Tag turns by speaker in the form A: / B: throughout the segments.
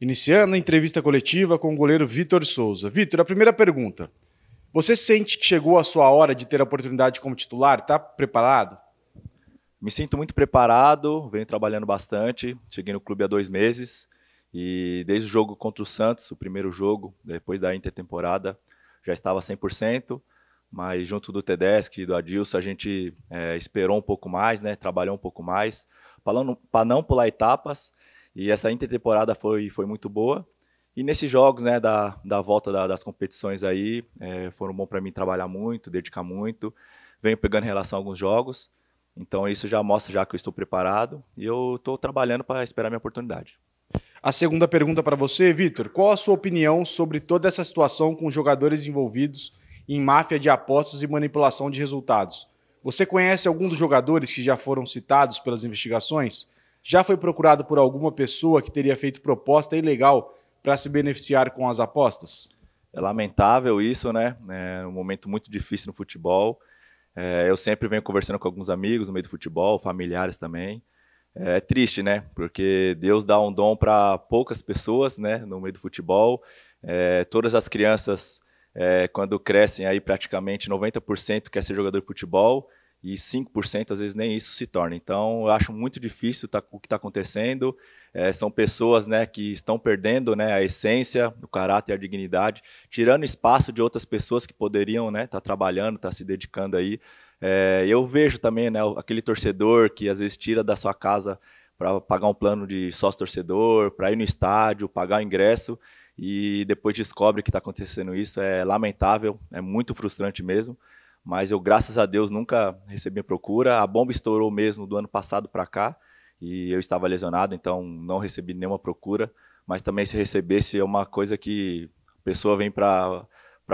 A: Iniciando a entrevista coletiva com o goleiro Vitor Souza. Vitor, a primeira pergunta. Você sente que chegou a sua hora de ter a oportunidade como titular? Está preparado? Me sinto muito preparado, venho trabalhando bastante.
B: Cheguei no clube há dois meses e desde o jogo contra o Santos, o primeiro jogo, depois da intertemporada, já estava 100%, mas junto do Tedesc e do Adilson a gente é, esperou um pouco mais, né, trabalhou um pouco mais, para não pular etapas e essa intertemporada foi, foi muito boa. E nesses jogos, né, da, da volta da, das competições aí, é, foram bom para mim trabalhar muito, dedicar muito. Venho pegando em relação a alguns jogos. Então isso já mostra já que eu estou preparado e eu estou trabalhando
A: para esperar minha oportunidade. A segunda pergunta para você, Vitor, qual a sua opinião sobre toda essa situação com jogadores envolvidos em máfia de apostas e manipulação de resultados? Você conhece algum dos jogadores que já foram citados pelas investigações? já foi procurado por alguma pessoa que teria feito proposta ilegal para se beneficiar com as apostas?
B: É lamentável isso, né? É um momento muito difícil no futebol. É, eu sempre venho conversando com alguns amigos no meio do futebol, familiares também. É, é triste, né? Porque Deus dá um dom para poucas pessoas, né? No meio do futebol. É, todas as crianças, é, quando crescem aí praticamente 90% quer ser jogador de futebol e 5% às vezes nem isso se torna. Então, eu acho muito difícil tá, o que está acontecendo. É, são pessoas né, que estão perdendo né, a essência, o caráter, a dignidade, tirando espaço de outras pessoas que poderiam estar né, tá trabalhando, estar tá se dedicando aí. É, eu vejo também né, aquele torcedor que às vezes tira da sua casa para pagar um plano de sócio-torcedor, para ir no estádio, pagar o ingresso e depois descobre que está acontecendo isso. É lamentável, é muito frustrante mesmo mas eu, graças a Deus, nunca recebi a procura. A bomba estourou mesmo do ano passado para cá e eu estava lesionado, então não recebi nenhuma procura. Mas também, se recebesse, é uma coisa que a pessoa vem para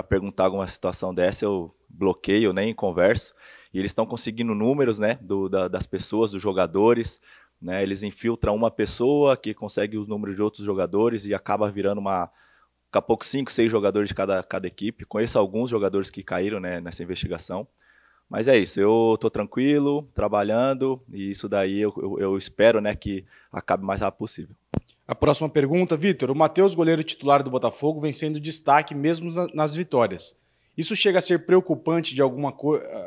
B: perguntar alguma situação dessa, eu bloqueio, nem converso. E eles estão conseguindo números né, do, da, das pessoas, dos jogadores. Né, eles infiltram uma pessoa que consegue os números de outros jogadores e acaba virando uma, Daqui a pouco, cinco, seis jogadores de cada, cada equipe. Conheço alguns jogadores que caíram né, nessa investigação. Mas é isso, eu estou tranquilo, trabalhando, e isso daí eu, eu, eu espero né, que
A: acabe o mais rápido possível. A próxima pergunta, Vitor. O Matheus, goleiro titular do Botafogo, vem sendo destaque mesmo nas vitórias. Isso chega a ser preocupante de, alguma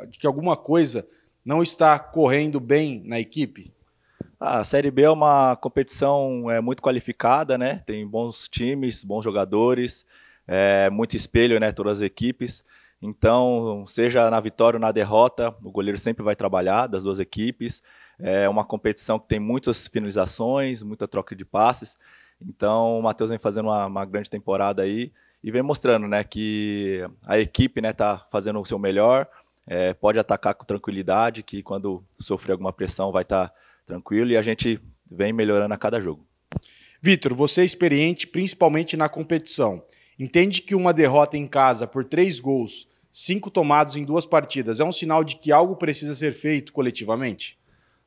A: de que alguma coisa não está correndo bem na equipe? A Série B é uma
B: competição é, muito qualificada, né? Tem bons times, bons jogadores, é, muito espelho, né? Todas as equipes. Então, seja na vitória ou na derrota, o goleiro sempre vai trabalhar das duas equipes. É uma competição que tem muitas finalizações, muita troca de passes. Então, o Matheus vem fazendo uma, uma grande temporada aí e vem mostrando, né, que a equipe, né, tá fazendo o seu melhor. É, pode atacar com tranquilidade, que quando sofrer alguma pressão vai estar tá tranquilo e a gente vem
A: melhorando a cada jogo. Vitor, você é experiente principalmente na competição. Entende que uma derrota em casa por três gols, cinco tomados em duas partidas, é um sinal de que algo precisa ser feito coletivamente?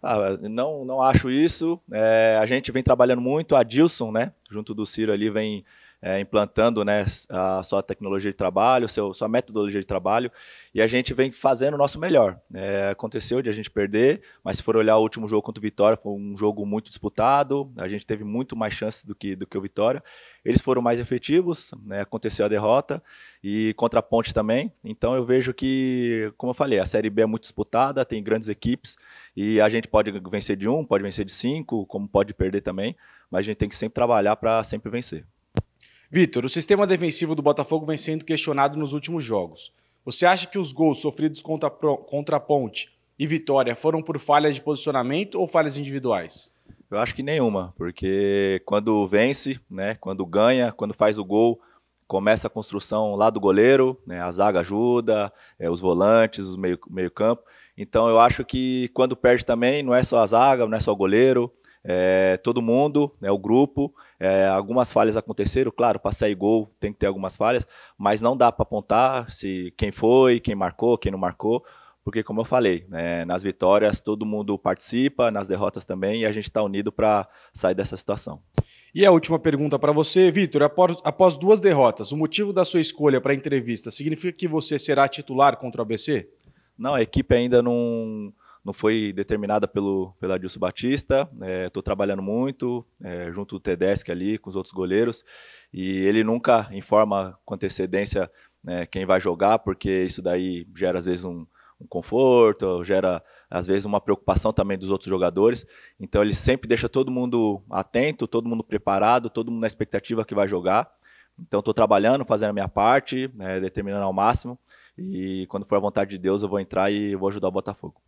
A: Ah, não, não acho isso. É,
B: a gente vem trabalhando muito, a Dilson, né, junto do Ciro ali, vem é, implantando né, a sua tecnologia de trabalho, seu, sua metodologia de trabalho, e a gente vem fazendo o nosso melhor. É, aconteceu de a gente perder, mas se for olhar o último jogo contra o Vitória, foi um jogo muito disputado, a gente teve muito mais chances do que, do que o Vitória. Eles foram mais efetivos, né, aconteceu a derrota, e contra a Ponte também. Então eu vejo que, como eu falei, a Série B é muito disputada, tem grandes equipes, e a gente pode vencer de um, pode vencer de cinco, como pode
A: perder também, mas a gente tem que sempre trabalhar para sempre vencer. Vitor, o sistema defensivo do Botafogo vem sendo questionado nos últimos jogos. Você acha que os gols sofridos contra, contra a Ponte e Vitória foram por falhas de posicionamento ou falhas individuais? Eu acho que
B: nenhuma, porque quando vence, né, quando ganha, quando faz o gol, começa a construção lá do goleiro, né, a zaga ajuda, é, os volantes, o meio, meio campo. Então eu acho que quando perde também, não é só a zaga, não é só o goleiro, é, todo mundo, né, o grupo. É, algumas falhas aconteceram, claro, para sair gol tem que ter algumas falhas, mas não dá para apontar se quem foi, quem marcou, quem não marcou, porque como eu falei, né, nas vitórias todo mundo participa, nas derrotas também, e a gente está unido para
A: sair dessa situação. E a última pergunta para você, Vitor. Após, após, duas derrotas, o motivo da sua escolha para a entrevista significa que você será titular contra o ABC? Não, a equipe
B: ainda não, não foi determinada pelo, pelo Adilson Batista. Estou é, trabalhando muito é, junto do Tedeschi ali, com os outros goleiros. E ele nunca informa com antecedência né, quem vai jogar, porque isso daí gera às vezes um, um conforto, gera às vezes uma preocupação também dos outros jogadores. Então ele sempre deixa todo mundo atento, todo mundo preparado, todo mundo na expectativa que vai jogar. Então estou trabalhando, fazendo a minha parte, né, determinando ao máximo. E quando for a vontade de Deus, eu vou entrar e vou ajudar o Botafogo.